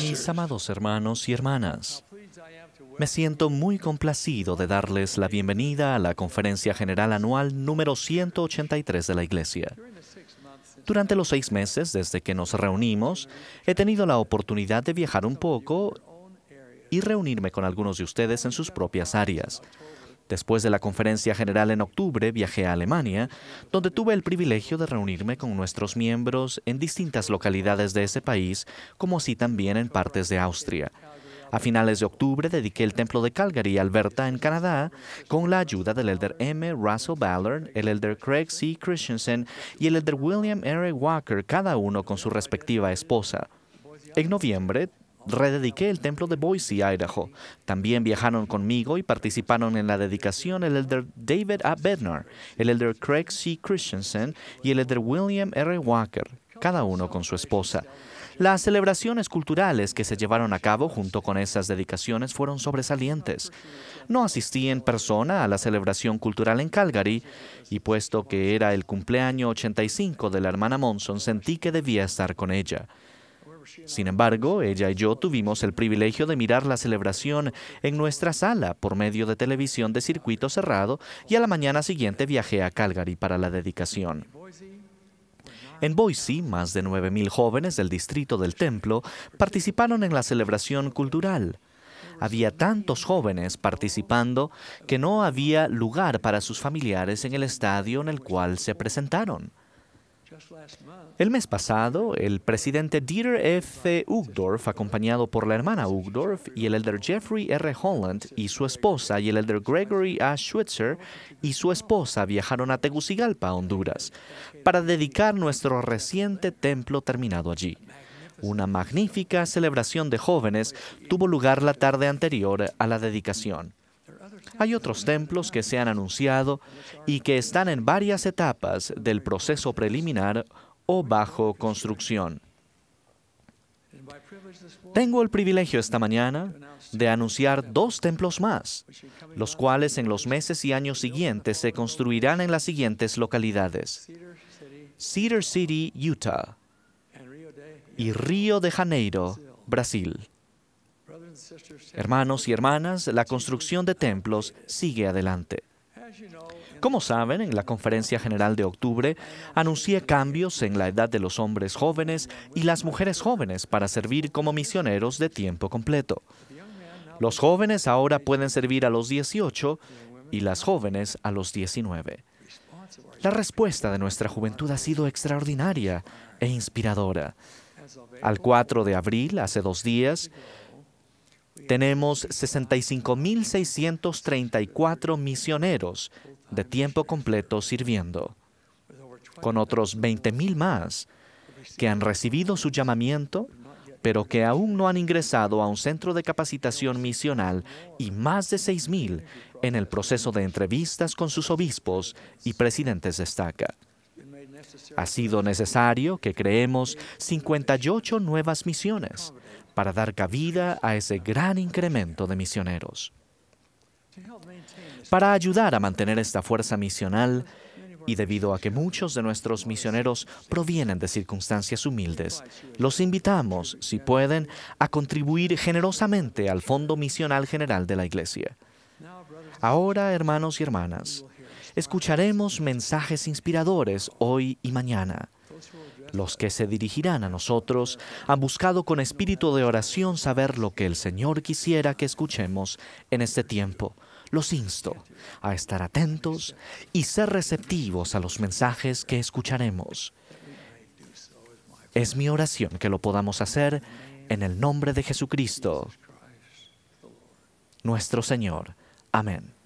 Mis amados hermanos y hermanas, me siento muy complacido de darles la bienvenida a la Conferencia General Anual número 183 de la Iglesia. Durante los seis meses desde que nos reunimos, he tenido la oportunidad de viajar un poco y reunirme con algunos de ustedes en sus propias áreas. Después de la conferencia general en octubre viajé a Alemania, donde tuve el privilegio de reunirme con nuestros miembros en distintas localidades de ese país, como así también en partes de Austria. A finales de octubre dediqué el templo de Calgary, Alberta, en Canadá, con la ayuda del elder M. Russell Ballard, el elder Craig C. Christensen y el elder William R. Walker, cada uno con su respectiva esposa. En noviembre redediqué el templo de Boise, Idaho. También viajaron conmigo y participaron en la dedicación el elder David A. Bednar, el elder Craig C. Christensen y el elder William R. Walker, cada uno con su esposa. Las celebraciones culturales que se llevaron a cabo junto con esas dedicaciones fueron sobresalientes. No asistí en persona a la celebración cultural en Calgary y puesto que era el cumpleaños 85 de la hermana Monson sentí que debía estar con ella. Sin embargo, ella y yo tuvimos el privilegio de mirar la celebración en nuestra sala por medio de televisión de circuito cerrado y a la mañana siguiente viajé a Calgary para la dedicación. En Boise, más de 9.000 jóvenes del distrito del templo participaron en la celebración cultural. Había tantos jóvenes participando que no había lugar para sus familiares en el estadio en el cual se presentaron. El mes pasado, el presidente Dieter F. Ugdorf, acompañado por la hermana Ugdorf y el elder Jeffrey R. Holland y su esposa, y el elder Gregory A. Schwitzer y su esposa viajaron a Tegucigalpa, Honduras, para dedicar nuestro reciente templo terminado allí. Una magnífica celebración de jóvenes tuvo lugar la tarde anterior a la dedicación. Hay otros templos que se han anunciado y que están en varias etapas del proceso preliminar o bajo construcción. Tengo el privilegio esta mañana de anunciar dos templos más, los cuales en los meses y años siguientes se construirán en las siguientes localidades. Cedar City, Utah y Río de Janeiro, Brasil. Hermanos y hermanas, la construcción de templos sigue adelante. Como saben, en la Conferencia General de Octubre anuncié cambios en la edad de los hombres jóvenes y las mujeres jóvenes para servir como misioneros de tiempo completo. Los jóvenes ahora pueden servir a los 18 y las jóvenes a los 19. La respuesta de nuestra juventud ha sido extraordinaria e inspiradora. Al 4 de abril, hace dos días, tenemos 65.634 misioneros de tiempo completo sirviendo, con otros 20.000 más que han recibido su llamamiento, pero que aún no han ingresado a un centro de capacitación misional y más de 6.000 en el proceso de entrevistas con sus obispos y presidentes de ha sido necesario que creemos 58 nuevas misiones para dar cabida a ese gran incremento de misioneros. Para ayudar a mantener esta fuerza misional, y debido a que muchos de nuestros misioneros provienen de circunstancias humildes, los invitamos, si pueden, a contribuir generosamente al Fondo Misional General de la Iglesia. Ahora, hermanos y hermanas, Escucharemos mensajes inspiradores hoy y mañana. Los que se dirigirán a nosotros han buscado con espíritu de oración saber lo que el Señor quisiera que escuchemos en este tiempo. Los insto a estar atentos y ser receptivos a los mensajes que escucharemos. Es mi oración que lo podamos hacer en el nombre de Jesucristo, nuestro Señor. Amén.